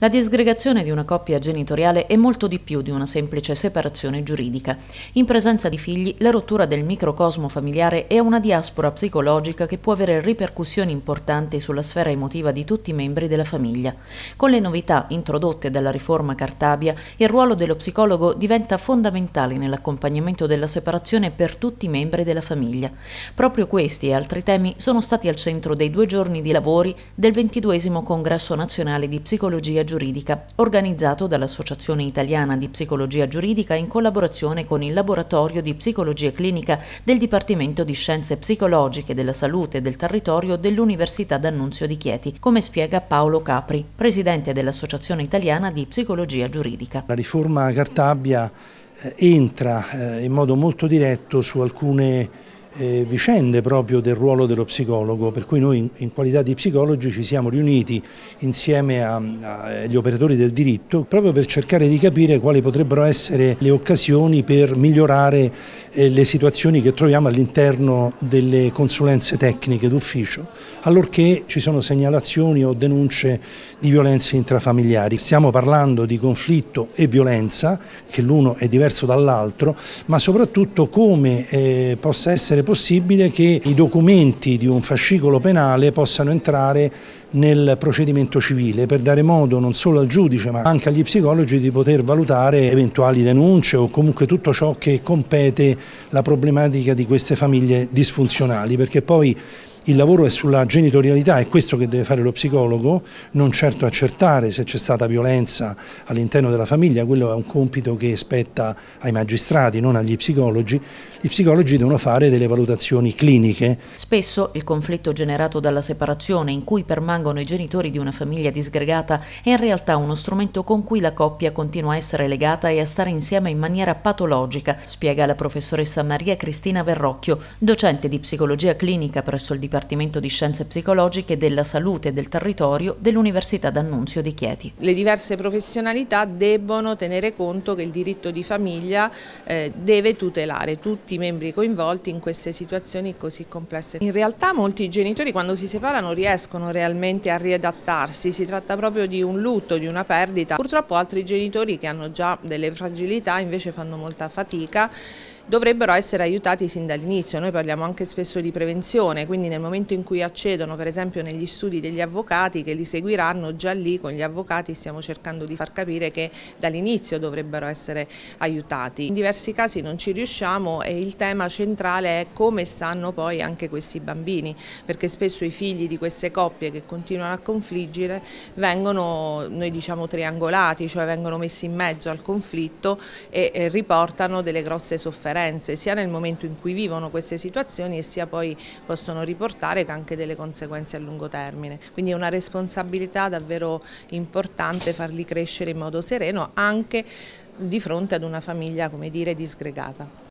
La disgregazione di una coppia genitoriale è molto di più di una semplice separazione giuridica. In presenza di figli, la rottura del microcosmo familiare è una diaspora psicologica che può avere ripercussioni importanti sulla sfera emotiva di tutti i membri della famiglia. Con le novità introdotte dalla riforma Cartabia, il ruolo dello psicologo diventa fondamentale nell'accompagnamento della separazione per tutti i membri della famiglia. Proprio questi e altri temi sono stati al centro dei due giorni di lavori del 22 Congresso Nazionale di Psicologia giuridica, organizzato dall'Associazione Italiana di Psicologia Giuridica in collaborazione con il Laboratorio di Psicologia Clinica del Dipartimento di Scienze Psicologiche della Salute del Territorio dell'Università d'Annunzio di Chieti, come spiega Paolo Capri, presidente dell'Associazione Italiana di Psicologia Giuridica. La riforma Cartabia eh, entra eh, in modo molto diretto su alcune eh, vicende proprio del ruolo dello psicologo, per cui noi in, in qualità di psicologi ci siamo riuniti insieme agli operatori del diritto proprio per cercare di capire quali potrebbero essere le occasioni per migliorare eh, le situazioni che troviamo all'interno delle consulenze tecniche d'ufficio, allorché ci sono segnalazioni o denunce di violenze intrafamiliari. Stiamo parlando di conflitto e violenza, che l'uno è diverso dall'altro, ma soprattutto come eh, possa essere possibile che i documenti di un fascicolo penale possano entrare nel procedimento civile per dare modo non solo al giudice ma anche agli psicologi di poter valutare eventuali denunce o comunque tutto ciò che compete la problematica di queste famiglie disfunzionali perché poi il lavoro è sulla genitorialità, è questo che deve fare lo psicologo, non certo accertare se c'è stata violenza all'interno della famiglia, quello è un compito che spetta ai magistrati, non agli psicologi, i psicologi devono fare delle valutazioni cliniche. Spesso il conflitto generato dalla separazione in cui permangono i genitori di una famiglia disgregata è in realtà uno strumento con cui la coppia continua a essere legata e a stare insieme in maniera patologica, spiega la professoressa Maria Cristina Verrocchio, docente di psicologia clinica presso il Dipartimento Dipartimento di Scienze Psicologiche della Salute e del Territorio dell'Università d'Annunzio di Chieti. Le diverse professionalità debbono tenere conto che il diritto di famiglia eh, deve tutelare tutti i membri coinvolti in queste situazioni così complesse. In realtà molti genitori quando si separano riescono realmente a riadattarsi, si tratta proprio di un lutto, di una perdita. Purtroppo altri genitori che hanno già delle fragilità invece fanno molta fatica dovrebbero essere aiutati sin dall'inizio. Noi parliamo anche spesso di prevenzione, quindi nel momento in cui accedono per esempio negli studi degli avvocati che li seguiranno, già lì con gli avvocati stiamo cercando di far capire che dall'inizio dovrebbero essere aiutati. In diversi casi non ci riusciamo e il tema centrale è come stanno poi anche questi bambini, perché spesso i figli di queste coppie che continuano a confliggere vengono, noi diciamo, triangolati, cioè vengono messi in mezzo al conflitto e riportano delle grosse sofferenze carenze sia nel momento in cui vivono queste situazioni e sia poi possono riportare anche delle conseguenze a lungo termine. Quindi è una responsabilità davvero importante farli crescere in modo sereno anche di fronte ad una famiglia come dire disgregata.